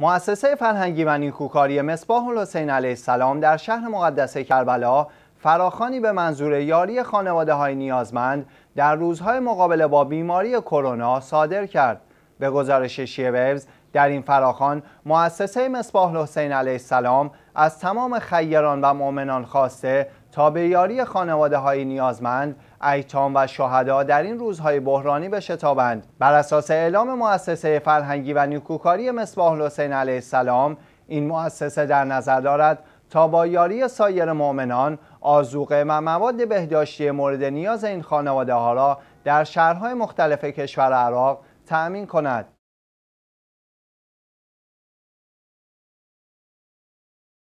مؤسسه فرهنگی و نیکوکاری مصباح الحسین علیه السلام در شهر مقدس کربلا فراخانی به منظور یاری خانواده های نیازمند در روزهای مقابله با بیماری کرونا صادر کرد. به گزارش شیوز در این فراخان مؤسسه مصباح حسین علیه السلام از تمام خیران و مؤمنان خواسته تا به یاری خانواده های نیازمند ایتام و شهدا در این روزهای بحرانی بشتابند بر اساس اعلام مؤسسه فرهنگی و نیکوکاری مصباح حسین علیه السلام این مؤسسه در نظر دارد تا با یاری سایر مؤمنان آزوقه و مواد بهداشتی مورد نیاز این خانواده ها را در شهرهای مختلف کشور عراق تأمین کند